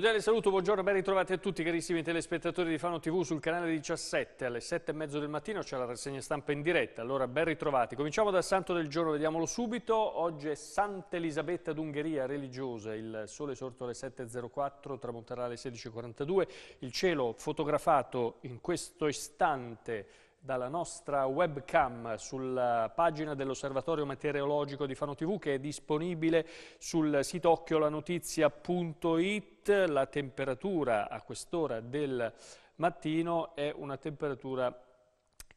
Cordiale saluto, buongiorno, ben ritrovati a tutti carissimi telespettatori di Fano TV sul canale 17. Alle 7 e mezzo del mattino c'è la rassegna stampa in diretta, allora ben ritrovati. Cominciamo dal santo del giorno, vediamolo subito. Oggi è Santa Elisabetta d'Ungheria, religiosa. Il sole sorto alle 7.04, tramonterà alle 16.42. Il cielo fotografato in questo istante dalla nostra webcam sulla pagina dell'Osservatorio Meteorologico di Fano TV che è disponibile sul sito occhiolanotizia.it. La temperatura a quest'ora del mattino è una temperatura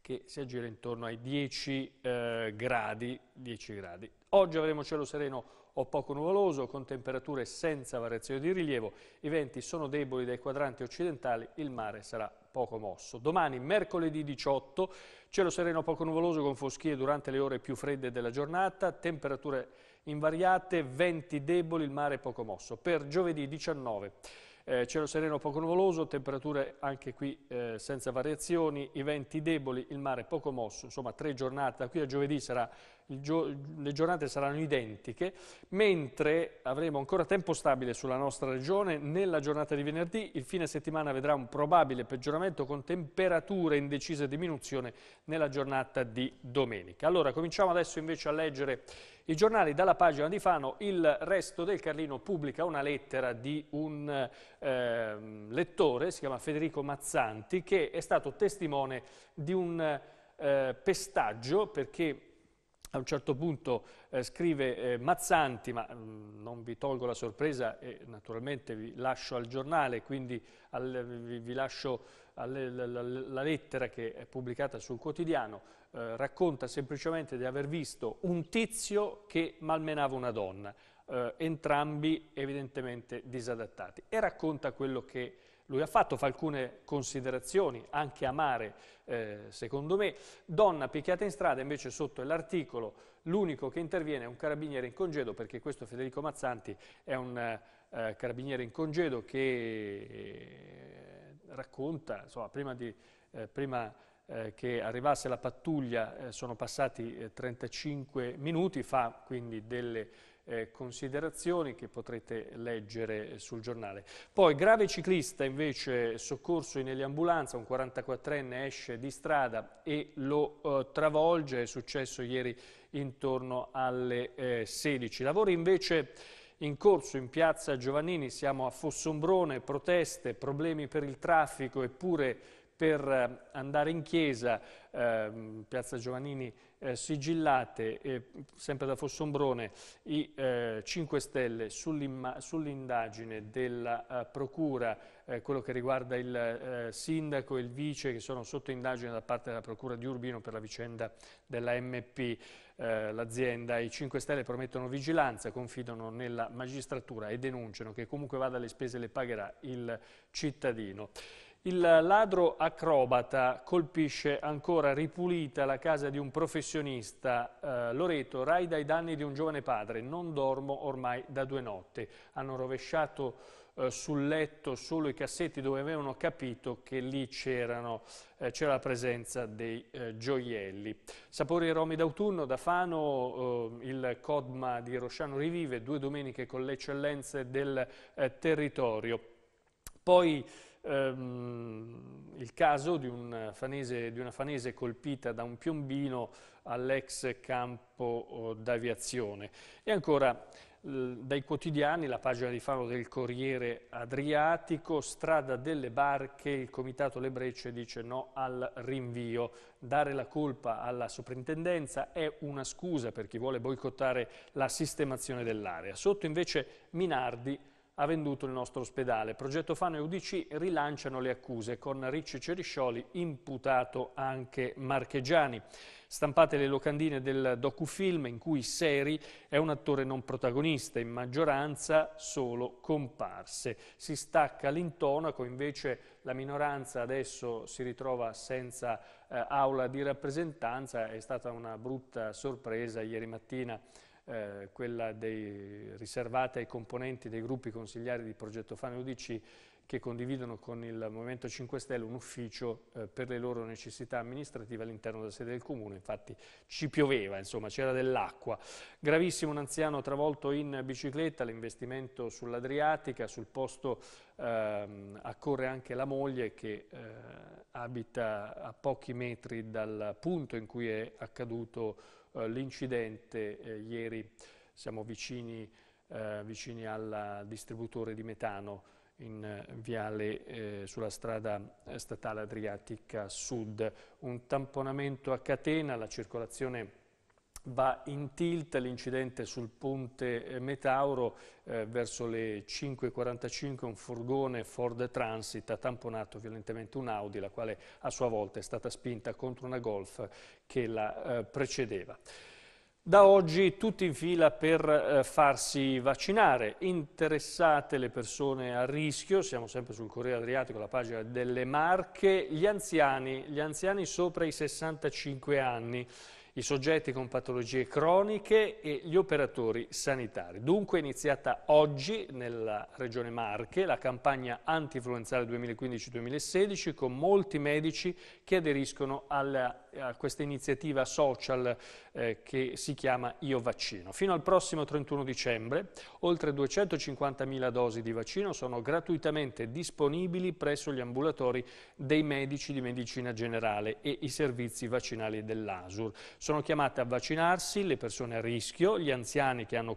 che si aggira intorno ai 10, eh, gradi, 10 gradi. Oggi avremo cielo sereno o poco nuvoloso, con temperature senza variazioni di rilievo, i venti sono deboli dai quadranti occidentali, il mare sarà poco mosso. Domani, mercoledì 18, cielo sereno poco nuvoloso con foschie durante le ore più fredde della giornata, temperature invariate, venti deboli, il mare poco mosso. Per giovedì 19, eh, cielo sereno poco nuvoloso, temperature anche qui eh, senza variazioni, i venti deboli, il mare poco mosso, insomma tre giornate, da qui a giovedì sarà gio le giornate saranno identiche, mentre avremo ancora tempo stabile sulla nostra regione. Nella giornata di venerdì il fine settimana vedrà un probabile peggioramento con temperature in decisa diminuzione nella giornata di domenica. Allora, cominciamo adesso invece a leggere i giornali dalla pagina di Fano, il resto del Carlino pubblica una lettera di un eh, lettore, si chiama Federico Mazzanti, che è stato testimone di un eh, pestaggio perché a un certo punto eh, scrive eh, Mazzanti, ma mh, mm, non vi tolgo la sorpresa e naturalmente vi lascio al giornale, quindi al, vi, vi, lascio alle, la, la, la, lettera che è pubblicata sul quotidiano, eh, racconta semplicemente di aver visto un tizio che malmenava una donna eh, entrambi evidentemente disadattati. E racconta quello che lui ha fatto, fa alcune considerazioni, anche amare eh, secondo me. Donna picchiata in strada invece sotto è l'articolo, l'unico che interviene è un carabiniere in congedo, perché questo Federico Mazzanti è un eh, carabiniere in congedo che eh, racconta, insomma, prima di... Eh, prima, eh, che arrivasse la pattuglia sono passati 35 minuti, fa quindi delle eh, considerazioni che potrete leggere eh, sul giornale. Poi grave ciclista invece soccorso in eliambulanza, un 44enne esce di strada e lo eh, travolge, è successo ieri intorno alle eh, 16. Lavori invece in corso in piazza Giovannini, siamo a Fossombrone, proteste, problemi per il traffico eppure per eh, andare in chiesa, eh, Piazza Giovannini eh, sigillate, eh, sempre da Fossombrone, i 5 eh, Stelle sull'indagine sull della eh, Procura, quello che riguarda il sindaco e il vice che sono sotto indagine da parte della Procura di Urbino per la vicenda della MP. L'azienda, i 5 Stelle promettono vigilanza, confidano nella magistratura e denunciano che comunque vada alle spese le pagherà il cittadino. Il ladro acrobata colpisce ancora ripulita la casa di un professionista. Eh, Loreto rai dai danni di un giovane padre. Non dormo ormai da due notti. Hanno rovesciato eh, sul letto solo i cassetti dove avevano capito che lì eh, c'era eh, la presenza dei eh, gioielli. Sapori e romi d'autunno, da Fano, eh, il Codma di Rosciano rivive due domeniche con le eccellenze del territorio. Poi ehm, il caso di, un fanese, di, una fanese colpita da un piombino all'ex campo oh, d'aviazione. E ancora dai quotidiani, la pagina di Fano del Corriere Adriatico, strada delle barche, il comitato Le Brecce dice no al rinvio. Dare la colpa alla soprintendenza è una scusa per chi vuole boicottare la sistemazione dell'area. Sotto invece Minardi ha venduto il nostro ospedale. Progetto Fano e UDC rilanciano le accuse con Ricci Ceriscioli imputato anche Marchegiani. Stampate le locandine del docufilm in cui Seri è un attore non protagonista, in maggioranza solo comparse. Si stacca l'intonaco, invece la minoranza adesso si ritrova senza eh, aula di rappresentanza, è stata una brutta sorpresa ieri mattina eh, quella dei, riservata ai componenti dei gruppi consigliari di Progetto Fane UDC che condividono con il Movimento 5 Stelle un ufficio eh, per le loro necessità amministrative all'interno della sede del Comune, infatti ci pioveva, insomma c'era dell'acqua. Gravissimo un anziano travolto in bicicletta, l'investimento sull'Adriatica, sul posto ehm, accorre anche la moglie che eh, abita a pochi metri dal punto in cui è accaduto eh, l'incidente eh, ieri, siamo vicini, eh, vicini al distributore di metano in eh, viale sulla strada statale Adriatica Sud, un tamponamento a catena, la circolazione va in tilt l'incidente sul ponte eh, Metauro eh, verso le 5.45 un furgone Ford Transit ha tamponato violentemente un'Audi, la quale a sua volta è stata spinta contro una Golf che la eh, precedeva. Da oggi tutti in fila per eh, farsi vaccinare, interessate le persone a rischio, siamo sempre sul Corriere Adriatico, la pagina delle Marche, gli anziani, gli anziani sopra i 65 anni, i soggetti con patologie croniche e gli operatori sanitari. Dunque è iniziata oggi nella Regione Marche la campagna anti-influenzale 2015-2016 con molti medici che aderiscono alla eh, a questa iniziativa social eh, che si chiama Io Vaccino. Fino al prossimo 31 dicembre oltre 250.000 dosi di vaccino sono gratuitamente disponibili presso gli ambulatori dei medici di medicina generale e i servizi vaccinali dell'ASUR. Sono chiamate a vaccinarsi le persone a rischio, gli anziani che hanno,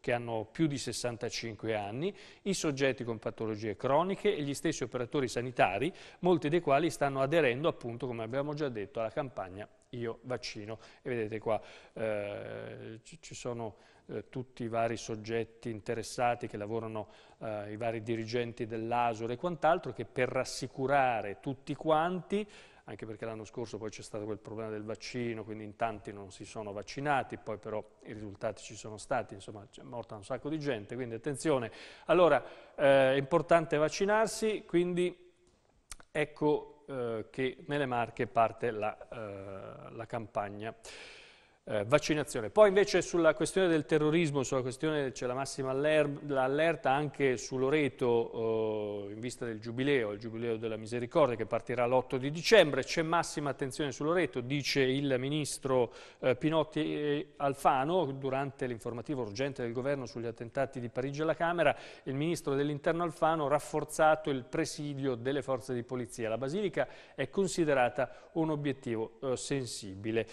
che hanno più di 65 anni, i soggetti con patologie croniche e gli stessi operatori sanitari, molti dei quali stanno aderendo appunto, come abbiamo già detto, alla campagna campagna io vaccino e vedete qua eh, ci sono eh, tutti i vari soggetti interessati che lavorano eh, i vari dirigenti dell'ASUR e quant'altro che per rassicurare tutti quanti anche perché l'anno scorso poi c'è stato quel problema del vaccino, quindi in tanti non si sono vaccinati, poi però i risultati ci sono stati, insomma c'è morta un sacco di gente, quindi attenzione. Allora, eh, è importante vaccinarsi, quindi ecco eh, che nelle Marche parte la, eh, la campagna eh, vaccinazione. Poi invece sulla questione del terrorismo, sulla questione c'è la massima allerta anche su Loreto eh, in vista del giubileo, il giubileo della misericordia che partirà l'8 di dicembre, c'è massima attenzione su Loreto, dice il ministro eh, Pinotti eh, Alfano durante l'informativa urgente del governo sugli attentati di Parigi alla Camera, il ministro dell'interno Alfano ha rafforzato il presidio delle forze di polizia. La Basilica è considerata un obiettivo eh, sensibile.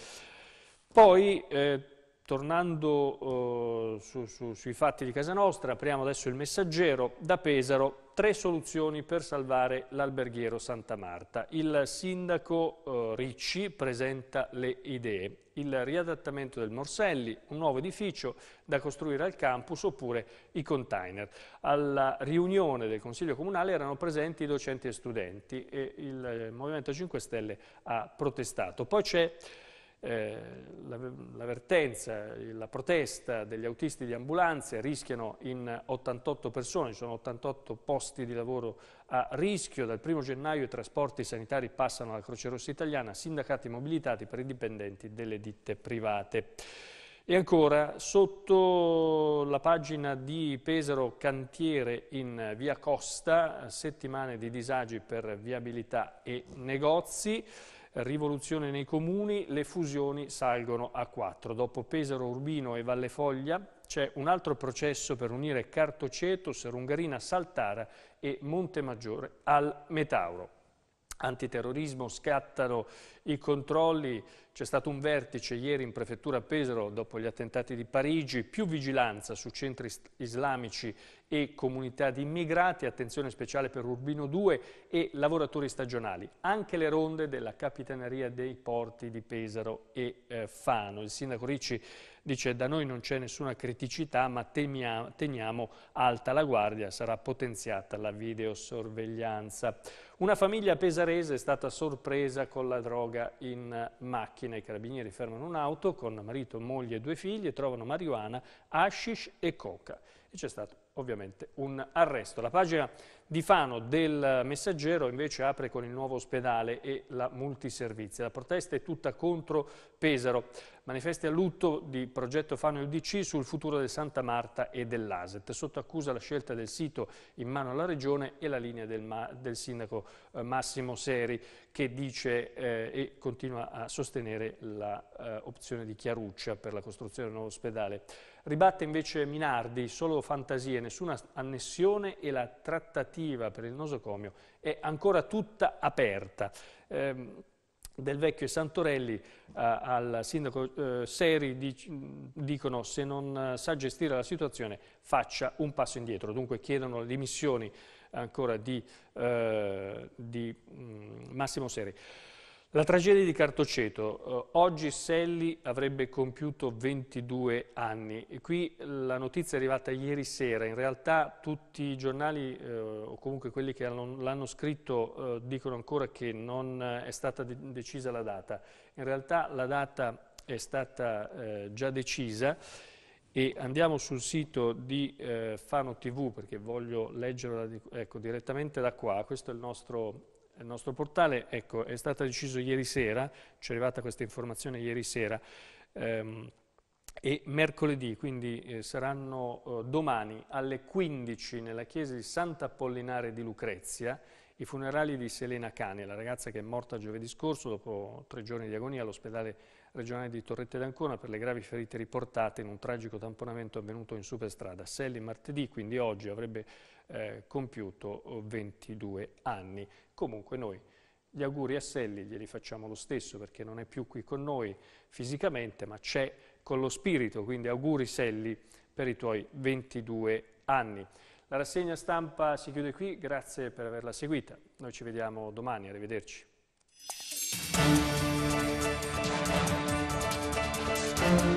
Poi, eh, tornando eh, su, su, sui fatti di casa nostra, apriamo adesso il messaggero, da Pesaro, tre soluzioni per salvare l'alberghiero Santa Marta. Il sindaco eh, Ricci presenta le idee, il riadattamento del Morselli, un nuovo edificio da costruire al campus oppure i container. Alla riunione del Consiglio Comunale erano presenti docenti e studenti e il eh, Movimento 5 Stelle ha protestato. Poi c'è eh, l'avvertenza, la protesta degli autisti di ambulanze rischiano in 88 persone, ci sono 88 posti di lavoro a rischio. Dal 1 gennaio i trasporti sanitari passano alla Croce Rossa Italiana, sindacati mobilitati per i dipendenti delle ditte private. E ancora, sotto la pagina di Pesaro Cantiere in Via Costa, settimane di disagi per viabilità e negozi rivoluzione nei comuni, le fusioni salgono a 4. Dopo Pesaro, Urbino e Valle Foglia c'è un altro processo per unire Cartoceto, Serungarina, Saltara e Montemaggiore al Metauro. Antiterrorismo scattano i controlli, c'è stato un vertice ieri in prefettura a Pesaro dopo gli attentati di Parigi, più vigilanza su centri islamici e comunità di immigrati, attenzione speciale per Urbino 2 e lavoratori stagionali, anche le ronde della Capitaneria dei Porti di Pesaro e eh, Fano. Il sindaco Ricci dice da noi non c'è nessuna criticità ma temia, teniamo alta la guardia, sarà potenziata la videosorveglianza. Una famiglia pesarese è stata sorpresa con la droga droga in macchina. I carabinieri fermano un'auto con marito, moglie e due figli e trovano marijuana, hashish e coca. E c'è stato ovviamente un arresto. La pagina di Fano del Messaggero invece apre con il nuovo ospedale e la multiservizia. La protesta è tutta contro Pesaro. Manifesti a lutto di progetto Fano UDC sul futuro del Santa Marta e dell'Aset. Sotto accusa la scelta del sito in mano alla Regione e la linea del, ma del sindaco eh, Massimo Seri che dice eh, e continua a sostenere l'opzione eh, di Chiaruccia per la costruzione del nuovo ospedale. Ribatte invece Minardi, solo fantasie, nessuna annessione e la trattativa narrativa per il nosocomio è ancora tutta aperta. Eh, del vecchio Santorelli eh, al sindaco eh, Seri dic dicono se non eh, sa gestire la situazione faccia un passo indietro, dunque chiedono le dimissioni ancora di, eh, di mm, Massimo Seri. La tragedia di Cartoceto. Eh, oggi Selli avrebbe compiuto 22 anni e qui eh, la notizia è arrivata ieri sera. In realtà tutti i giornali eh, o comunque quelli che l'hanno scritto eh, dicono ancora che non eh, è stata de decisa la data. In realtà la data è stata eh, già decisa e andiamo sul sito di Fano TV perché voglio leggerla di ecco, direttamente da qua. Questo è il nostro il nostro portale, ecco, è stata decisa ieri sera, ci è arrivata questa informazione ieri sera, ehm, e mercoledì, quindi eh, saranno eh, domani alle 15 nella chiesa di Sant'Apollinare di Lucrezia i funerali di Selena Cane, la ragazza che è morta giovedì scorso dopo tre giorni di agonia all'ospedale regionale di Torrette d'Ancona per le gravi ferite riportate in un tragico tamponamento avvenuto in superstrada Selli martedì, quindi oggi avrebbe eh, compiuto 22 anni. Comunque noi gli auguri a Selli glieli facciamo lo stesso perché non è più qui con noi fisicamente ma c'è con lo spirito, quindi auguri Selli per i tuoi 22 anni. La rassegna stampa si chiude qui, grazie per averla seguita. Noi ci vediamo domani, arrivederci. Thank you.